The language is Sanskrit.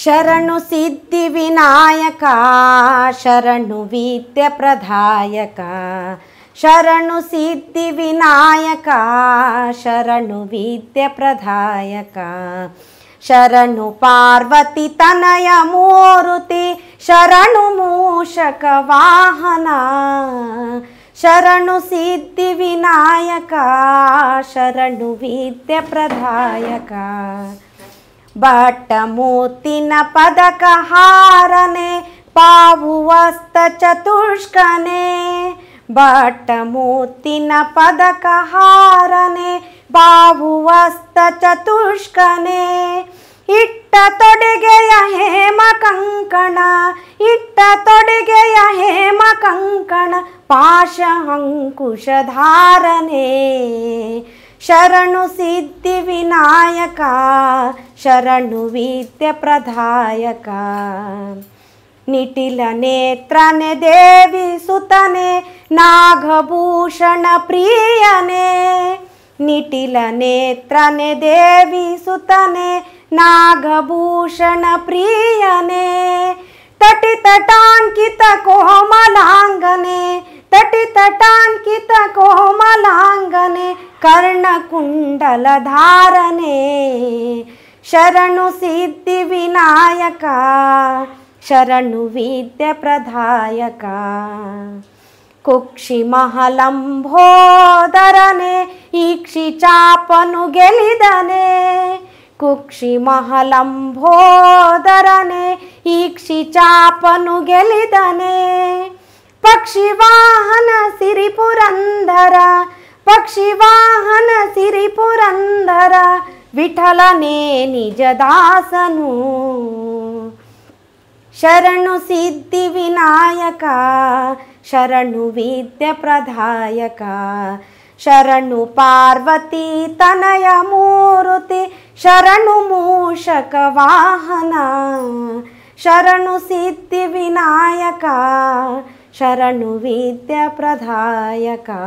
शरणसिद्धिविनायका शरणु वीद्यप्रदायक शरणुसिद्धिविनायका शरणु विद्यप्रधायका शरणु पार्वती तनयमुरुति शरणुमूषकवाहना शरणुसिद्धिविनायका शरणु विद्यप्रधायक िन पदकहारने हारे पा अस् चतुष्कने भट मूतिन पदक हारे पाव अस् चतुष्कने इटगे अहे म कङ्कण इटगे अहे पाश अङ्कुश शरणु सिद्धि विनायक शरणु विद्य प्रदायक निटिल नेत्रने देवी सुतने नागभूषण प्रियने निटिल नेत्रने देवी सुतने नागभूषण प्रियने तटितटांकित कोमलांगने तटितटा मलाने कर्णकुण्डल धारणे शरणु सिद्धि विनायका शरणु विद्य प्रदायका कुक्षि महलम्भो धरने इक्षि चापनु गेलिदने पक्षिवाहन पक्षिवाहनसिरिपुरन्धर विठलने निजदासनु शरणुसिद्धिविनायका शरणुविद्यप्रधायका शरणु पार्वती तनयमुति शरणुमूषकवाहन सिद्धिविनायका शरणुवीद्यप्रधायका